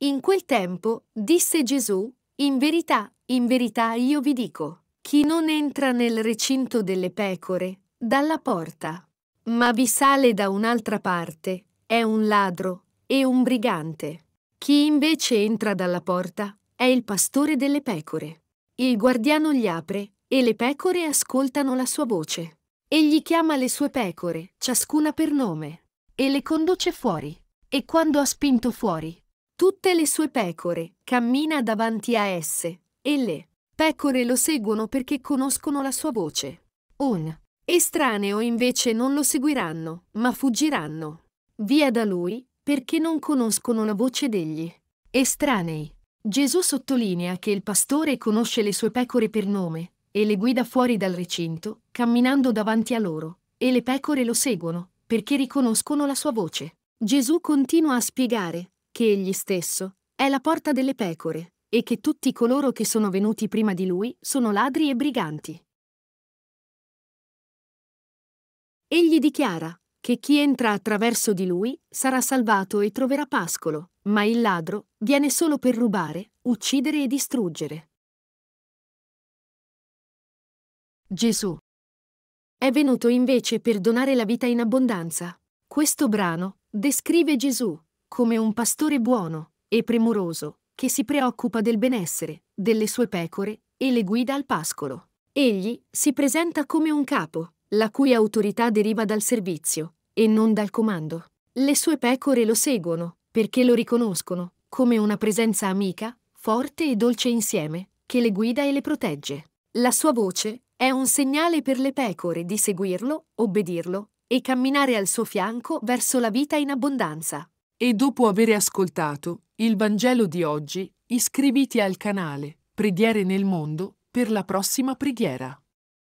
In quel tempo disse Gesù, In verità, in verità io vi dico, chi non entra nel recinto delle pecore, dalla porta, ma vi sale da un'altra parte, è un ladro e un brigante. Chi invece entra dalla porta è il pastore delle pecore. Il guardiano gli apre e le pecore ascoltano la sua voce. Egli chiama le sue pecore, ciascuna per nome, e le conduce fuori. E quando ha spinto fuori, tutte le sue pecore, cammina davanti a esse, e le pecore lo seguono perché conoscono la sua voce. Un estraneo invece non lo seguiranno, ma fuggiranno via da lui perché non conoscono la voce degli estranei. Gesù sottolinea che il pastore conosce le sue pecore per nome e le guida fuori dal recinto, camminando davanti a loro, e le pecore lo seguono perché riconoscono la sua voce. Gesù continua a spiegare che egli stesso è la porta delle pecore e che tutti coloro che sono venuti prima di lui sono ladri e briganti. Egli dichiara che chi entra attraverso di lui sarà salvato e troverà pascolo, ma il ladro viene solo per rubare, uccidere e distruggere. Gesù è venuto invece per donare la vita in abbondanza. Questo brano descrive Gesù come un pastore buono e premuroso, che si preoccupa del benessere delle sue pecore e le guida al pascolo. Egli si presenta come un capo, la cui autorità deriva dal servizio e non dal comando. Le sue pecore lo seguono perché lo riconoscono come una presenza amica, forte e dolce insieme, che le guida e le protegge. La sua voce è un segnale per le pecore di seguirlo, obbedirlo e camminare al suo fianco verso la vita in abbondanza e dopo aver ascoltato il Vangelo di oggi, iscriviti al canale Preghiere nel Mondo per la prossima preghiera.